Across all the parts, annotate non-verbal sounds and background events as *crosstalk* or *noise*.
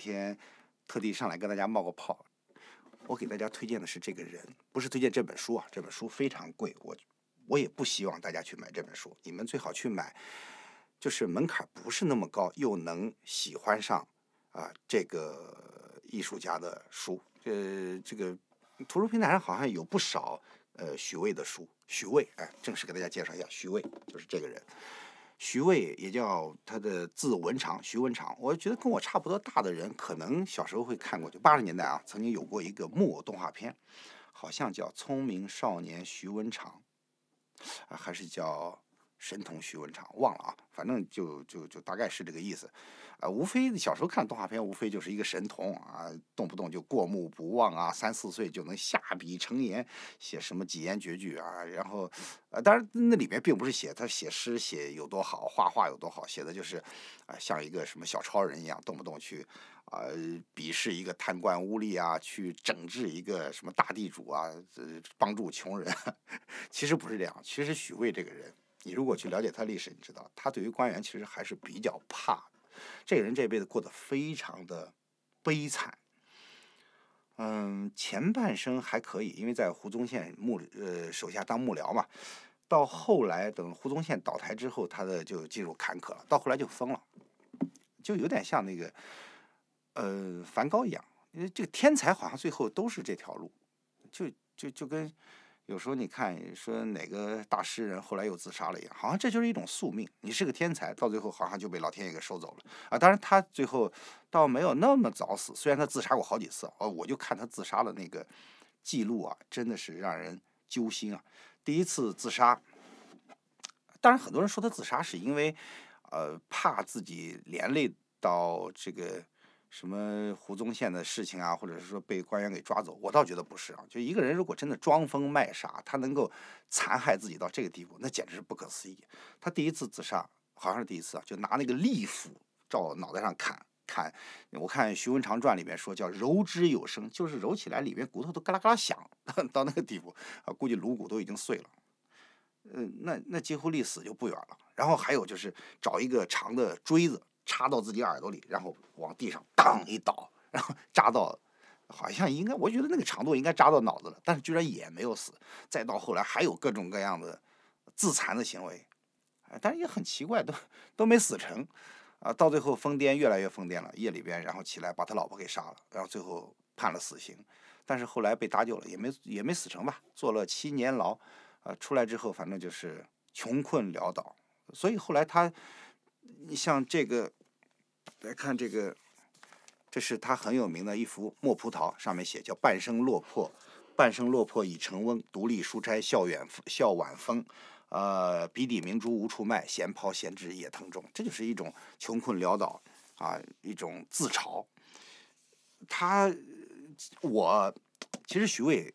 今天特地上来跟大家冒个泡，我给大家推荐的是这个人，不是推荐这本书啊，这本书非常贵，我我也不希望大家去买这本书，你们最好去买，就是门槛不是那么高，又能喜欢上啊这个艺术家的书。呃，这个图书平台上好像有不少呃徐巍的书，徐巍，哎，正式给大家介绍一下徐巍就是这个人。徐渭也叫他的字文长，徐文长。我觉得跟我差不多大的人，可能小时候会看过，就八十年代啊，曾经有过一个木偶动画片，好像叫《聪明少年徐文长》，还是叫。神童徐文长，忘了啊，反正就就就大概是这个意思，呃，无非小时候看动画片，无非就是一个神童啊，动不动就过目不忘啊，三四岁就能下笔成言，写什么几言绝句啊，然后，呃，当然那里面并不是写他写诗写有多好，画画有多好，写的就是，啊，像一个什么小超人一样，动不动去，呃，鄙视一个贪官污吏啊，去整治一个什么大地主啊，这帮助穷人，*laughs* 其实不是这样，其实许巍这个人。你如果去了解他历史，你知道他对于官员其实还是比较怕的。这个人这辈子过得非常的悲惨，嗯，前半生还可以，因为在胡宗宪幕呃手下当幕僚嘛。到后来等胡宗宪倒台之后，他的就进入坎坷了。到后来就疯了，就有点像那个呃梵高一样，因为这个天才好像最后都是这条路，就就就跟。有时候你看，说哪个大诗人后来又自杀了，一样，好像这就是一种宿命。你是个天才，到最后好像就被老天爷给收走了啊！当然，他最后倒没有那么早死，虽然他自杀过好几次。啊，我就看他自杀的那个记录啊，真的是让人揪心啊！第一次自杀，当然很多人说他自杀是因为，呃，怕自己连累到这个。什么胡宗宪的事情啊，或者是说被官员给抓走，我倒觉得不是啊。就一个人如果真的装疯卖傻，他能够残害自己到这个地步，那简直是不可思议。他第一次自杀，好像是第一次啊，就拿那个利斧照脑袋上砍砍。我看《徐文长传》里面说叫“揉之有声”，就是揉起来里面骨头都嘎啦嘎啦响，到那个地步啊，估计颅骨都已经碎了。呃，那那几乎离死就不远了。然后还有就是找一个长的锥子。插到自己耳朵里，然后往地上当一倒，然后扎到，好像应该，我觉得那个长度应该扎到脑子了，但是居然也没有死。再到后来还有各种各样的自残的行为，但是也很奇怪，都都没死成。啊，到最后疯癫越来越疯癫了，夜里边然后起来把他老婆给杀了，然后最后判了死刑，但是后来被搭救了，也没也没死成吧，坐了七年牢，呃，出来之后反正就是穷困潦倒，所以后来他像这个。来看这个，这是他很有名的一幅墨葡萄，上面写叫“半生落魄，半生落魄已成翁，独立书斋笑远笑晚风，呃，笔底明珠无处卖，闲抛闲掷也藤中。”这就是一种穷困潦倒啊，一种自嘲。他我其实徐渭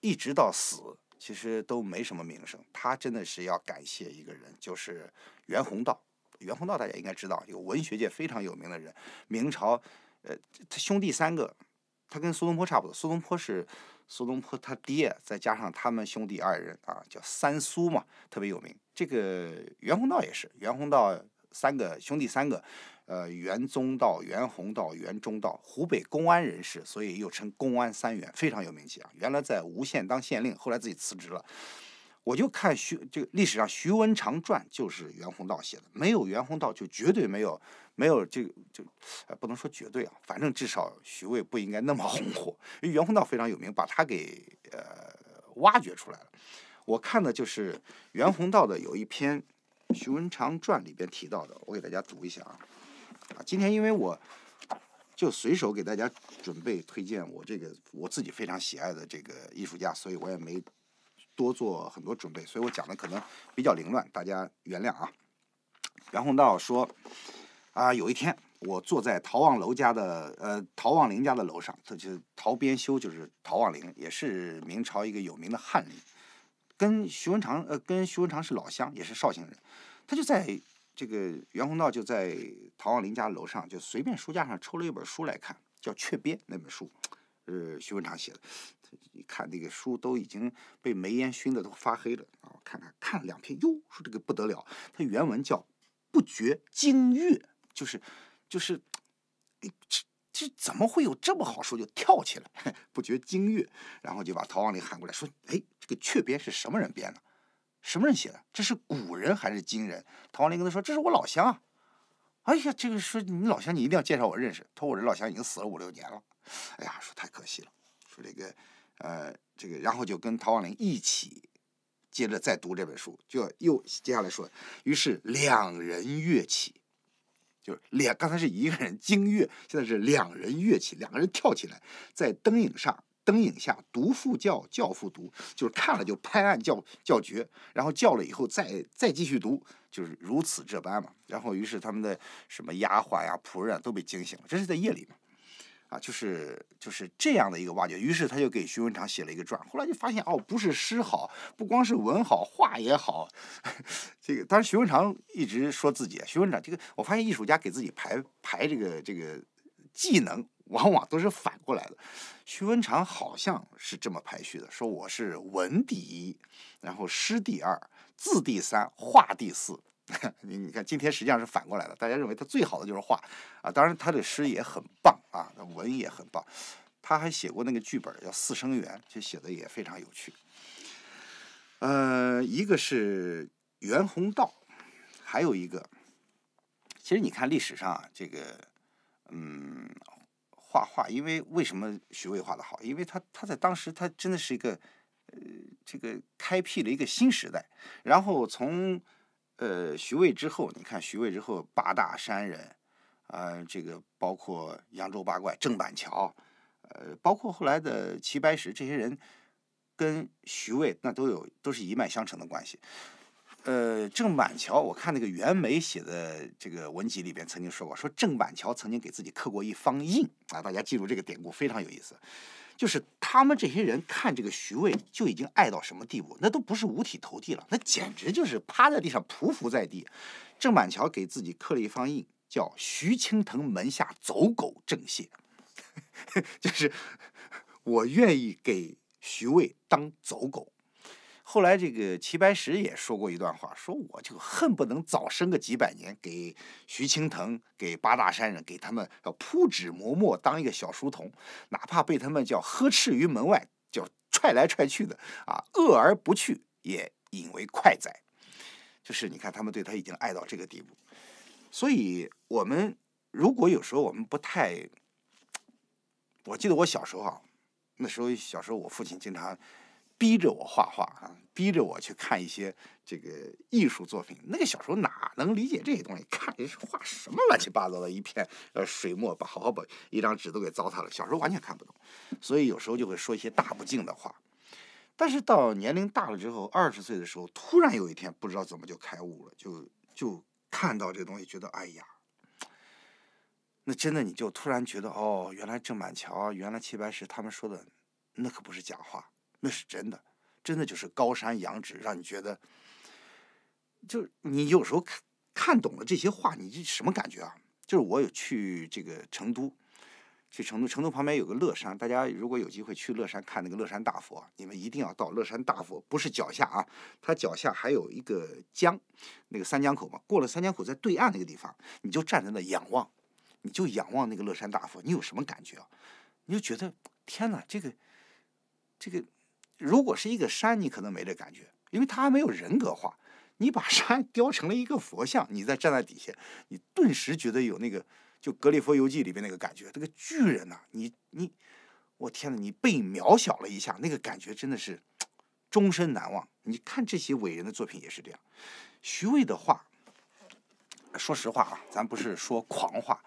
一直到死，其实都没什么名声。他真的是要感谢一个人，就是袁宏道。袁宏道大家应该知道，有文学界非常有名的人。明朝，呃，他兄弟三个，他跟苏东坡差不多。苏东坡是苏东坡他爹，再加上他们兄弟二人啊，叫三苏嘛，特别有名。这个袁宏道也是，袁宏道三个兄弟三个，呃，袁宗道、袁宏道、袁中道，湖北公安人士，所以又称公安三元，非常有名气啊。原来在吴县当县令，后来自己辞职了。我就看徐，这个历史上《徐文长传》就是袁宏道写的，没有袁宏道就绝对没有，没有这就，呃，不能说绝对啊，反正至少徐渭不应该那么红火，因为袁宏道非常有名，把他给呃挖掘出来了。我看的就是袁宏道的有一篇《徐文长传》里边提到的，我给大家读一下啊。啊，今天因为我就随手给大家准备推荐我这个我自己非常喜爱的这个艺术家，所以我也没。多做很多准备，所以我讲的可能比较凌乱，大家原谅啊。袁宏道说，啊，有一天我坐在陶望楼家的，呃，陶望龄家的楼上，这就是陶边修，就是陶望龄，也是明朝一个有名的翰林，跟徐文长，呃，跟徐文长是老乡，也是绍兴人，他就在这个袁宏道就在陶望龄家楼上，就随便书架上抽了一本书来看，叫《雀边那本书。呃，徐文长写的，他一看那个书都已经被煤烟熏得都发黑了，啊！看看看了两篇，哟，说这个不得了，他原文叫“不觉惊跃”，就是，就是，这这怎么会有这么好书就跳起来，不觉惊跃，然后就把陶望龄喊过来，说，哎，这个阙编是什么人编的，什么人写的，这是古人还是今人？陶望龄跟他说，这是我老乡啊。哎呀，这个说你老乡，你一定要介绍我认识。他说我这老乡已经死了五六年了，哎呀，说太可惜了。说这个，呃，这个，然后就跟陶望龄一起，接着再读这本书，就又接下来说，于是两人跃起，就是两，刚才是一个人 *laughs* 惊跃，现在是两人跃起，两个人跳起来，在灯影上。灯影下，读父教，教父读，就是看了就拍案叫叫绝，然后叫了以后再再继续读，就是如此这般嘛。然后于是他们的什么丫鬟呀、仆人都被惊醒了，这是在夜里嘛，啊，就是就是这样的一个挖掘。于是他就给徐文长写了一个传，后来就发现哦，不是诗好，不光是文好，画也好。*laughs* 这个当然徐文长一直说自己，徐文长这个我发现艺术家给自己排排这个这个技能。往往都是反过来的，徐文长好像是这么排序的：说我是文第一，然后诗第二，字第三，画第四。你 *laughs* 你看，今天实际上是反过来的。大家认为他最好的就是画啊，当然他的诗也很棒啊，文也很棒。他还写过那个剧本叫《四生缘》，就写的也非常有趣。呃，一个是袁宏道，还有一个，其实你看历史上这个，嗯。画画，因为为什么徐渭画的好？因为他他在当时，他真的是一个，呃，这个开辟了一个新时代。然后从，呃，徐渭之后，你看徐渭之后八大山人，呃，这个包括扬州八怪郑板桥，呃，包括后来的齐白石这些人，跟徐渭那都有都是一脉相承的关系。呃，郑板桥，我看那个袁枚写的这个文集里边曾经说过，说郑板桥曾经给自己刻过一方印啊，大家记住这个典故非常有意思，就是他们这些人看这个徐渭就已经爱到什么地步，那都不是五体投地了，那简直就是趴在地上匍匐在地。郑板桥给自己刻了一方印，叫“徐青藤门下走狗郑燮”，*laughs* 就是我愿意给徐渭当走狗。后来这个齐白石也说过一段话，说我就恨不能早生个几百年，给徐青藤、给八大山人，给他们要铺纸磨墨，当一个小书童，哪怕被他们叫呵斥于门外，叫踹来踹去的啊，饿而不去，也引为快哉。就是你看他们对他已经爱到这个地步，所以我们如果有时候我们不太，我记得我小时候啊，那时候小时候我父亲经常。逼着我画画啊，逼着我去看一些这个艺术作品。那个小时候哪能理解这些东西？看这画什么乱七八糟的一片，呃，水墨把好好把一张纸都给糟蹋了。小时候完全看不懂，所以有时候就会说一些大不敬的话。但是到年龄大了之后，二十岁的时候，突然有一天不知道怎么就开悟了，就就看到这东西，觉得哎呀，那真的你就突然觉得哦，原来郑板桥，原来齐白石他们说的那可不是假话。那是真的，真的就是高山仰止，让你觉得，就你有时候看看懂了这些话，你这什么感觉啊？就是我有去这个成都，去成都，成都旁边有个乐山，大家如果有机会去乐山看那个乐山大佛，你们一定要到乐山大佛，不是脚下啊，它脚下还有一个江，那个三江口嘛，过了三江口在对岸那个地方，你就站在那仰望，你就仰望那个乐山大佛，你有什么感觉啊？你就觉得天哪，这个，这个。如果是一个山，你可能没这感觉，因为它还没有人格化。你把 *laughs* 山雕成了一个佛像，你再站在底下，你顿时觉得有那个，就《格列佛游记》里边那个感觉，这个巨人呐，你你，我天呐，你被渺小了一下，那个感觉真的是终身难忘。你看这些伟人的作品也是这样，徐渭的画，说实话啊，咱不是说狂话，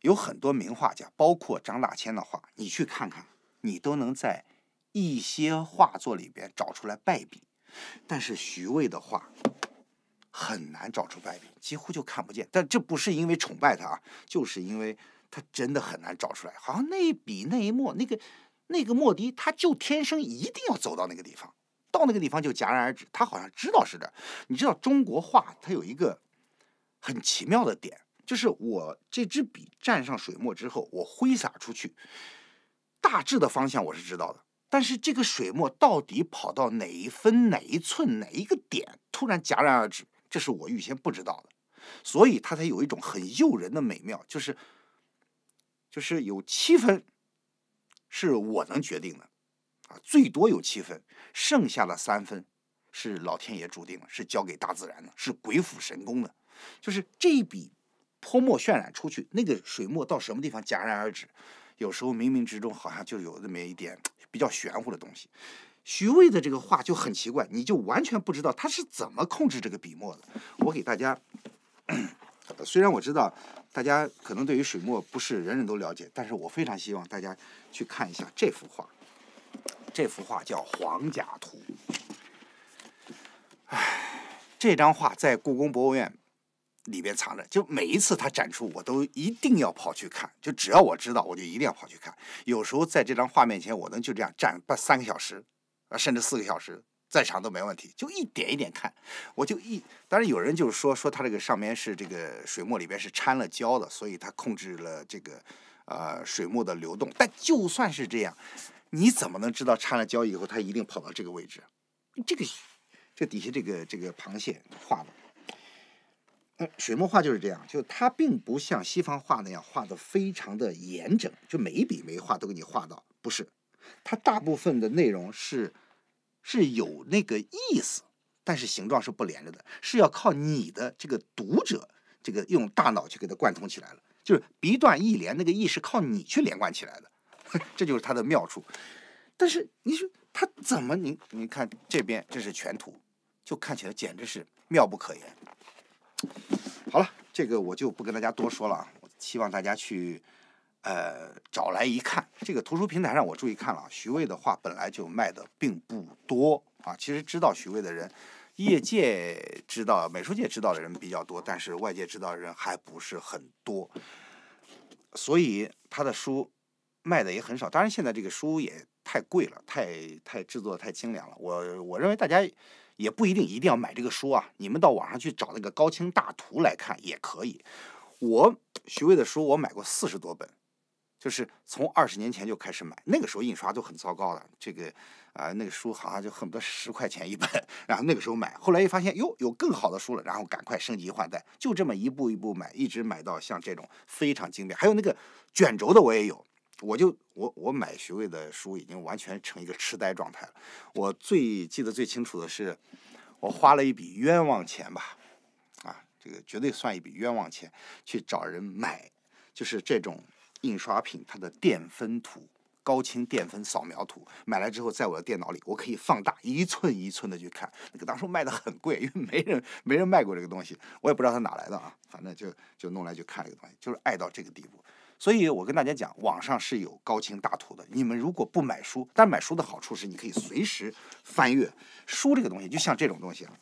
有很多名画家，包括张大千的画，你去看看，你都能在。一些画作里边找出来败笔，但是徐渭的画很难找出败笔，几乎就看不见。但这不是因为崇拜他啊，就是因为他真的很难找出来。好像那一笔那一墨那个那个墨滴，他就天生一定要走到那个地方，到那个地方就戛然而止。他好像知道似的。你知道中国画它有一个很奇妙的点，就是我这支笔蘸上水墨之后，我挥洒出去，大致的方向我是知道的。但是这个水墨到底跑到哪一分哪一寸哪一个点突然戛然而止，这是我预先不知道的，所以它才有一种很诱人的美妙，就是，就是有七分，是我能决定的，啊，最多有七分，剩下的三分，是老天爷注定的，是交给大自然的，是鬼斧神工的，就是这一笔，泼墨渲染出去，那个水墨到什么地方戛然而止，有时候冥冥之中好像就有那么一点。比较玄乎的东西，徐渭的这个画就很奇怪，你就完全不知道他是怎么控制这个笔墨的。我给大家，虽然我知道大家可能对于水墨不是人人都了解，但是我非常希望大家去看一下这幅画，这幅画叫《黄甲图》。唉，这张画在故宫博物院。里边藏着，就每一次他展出，我都一定要跑去看。就只要我知道，我就一定要跑去看。有时候在这张画面前，我能就这样站半三个小时，啊，甚至四个小时，在场都没问题。就一点一点看，我就一。当然有人就是说，说他这个上面是这个水墨里边是掺了胶的，所以它控制了这个呃水墨的流动。但就算是这样，你怎么能知道掺了胶以后它一定跑到这个位置？这个这底下这个这个螃蟹画的。嗯，水墨画就是这样，就它并不像西方画那样画的非常的严整，就每一笔每一画都给你画到，不是，它大部分的内容是，是有那个意思，但是形状是不连着的，是要靠你的这个读者这个用大脑去给它贯通起来了，就是笔断意连，那个意是靠你去连贯起来的，这就是它的妙处。但是你说它怎么你你看这边这是全图，就看起来简直是妙不可言。好了，这个我就不跟大家多说了，希望大家去，呃，找来一看。这个图书平台上我注意看了，徐渭的画本来就卖的并不多啊。其实知道徐渭的人，业界知道、美术界知道的人比较多，但是外界知道的人还不是很多，所以他的书卖的也很少。当然，现在这个书也太贵了，太太制作太精良了。我我认为大家。也不一定一定要买这个书啊，你们到网上去找那个高清大图来看也可以。我徐渭的书我买过四十多本，就是从二十年前就开始买，那个时候印刷都很糟糕了。这个啊，那个书好像就恨不得十块钱一本，然后那个时候买，后来一发现哟有更好的书了，然后赶快升级换代，就这么一步一步买，一直买到像这种非常精典，还有那个卷轴的我也有。我就我我买学位的书已经完全成一个痴呆状态了。我最记得最清楚的是，我花了一笔冤枉钱吧，啊，这个绝对算一笔冤枉钱，去找人买，就是这种印刷品它的电分图，高清电分扫描图，买来之后在我的电脑里，我可以放大一寸一寸的去看。那个当时卖的很贵，因为没人没人卖过这个东西，我也不知道它哪来的啊，反正就就弄来就看这个东西，就是爱到这个地步。所以，我跟大家讲，网上是有高清大图的。你们如果不买书，但买书的好处是，你可以随时翻阅书。这个东西就像这种东西啊，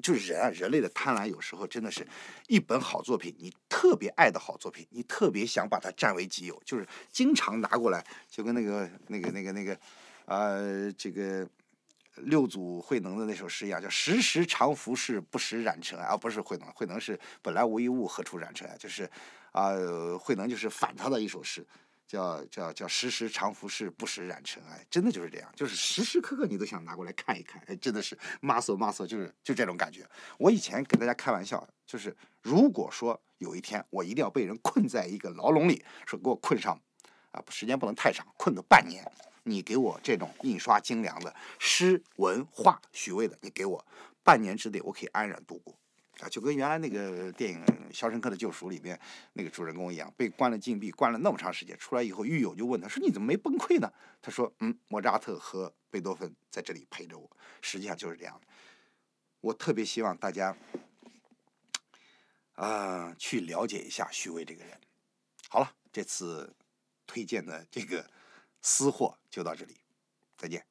就是人啊，人类的贪婪有时候真的是一本好作品，你特别爱的好作品，你特别想把它占为己有，就是经常拿过来，就跟那个那个那个那个，呃，这个六祖慧能的那首诗一样，叫“时时常拂拭，不时染尘埃”。啊，不是慧能，慧能是“本来无一物，何处染尘埃”，就是。啊，慧能就是反他的一首诗，叫叫叫“时时常拂拭，不时染尘埃”，真的就是这样，就是时时刻刻你都想拿过来看一看，哎，真的是 m u s c l e m u s c l e 就是就这种感觉。我以前跟大家开玩笑，就是如果说有一天我一定要被人困在一个牢笼里，说给我困上啊，时间不能太长，困个半年，你给我这种印刷精良的诗文化，许巍的，你给我半年之内我可以安然度过。啊，就跟原来那个电影《肖申克的救赎》里边那个主人公一样，被关了禁闭，关了那么长时间，出来以后，狱友就问他说：“你怎么没崩溃呢？”他说：“嗯，莫扎特和贝多芬在这里陪着我。”实际上就是这样。我特别希望大家，啊，去了解一下徐渭这个人。好了，这次推荐的这个私货就到这里，再见。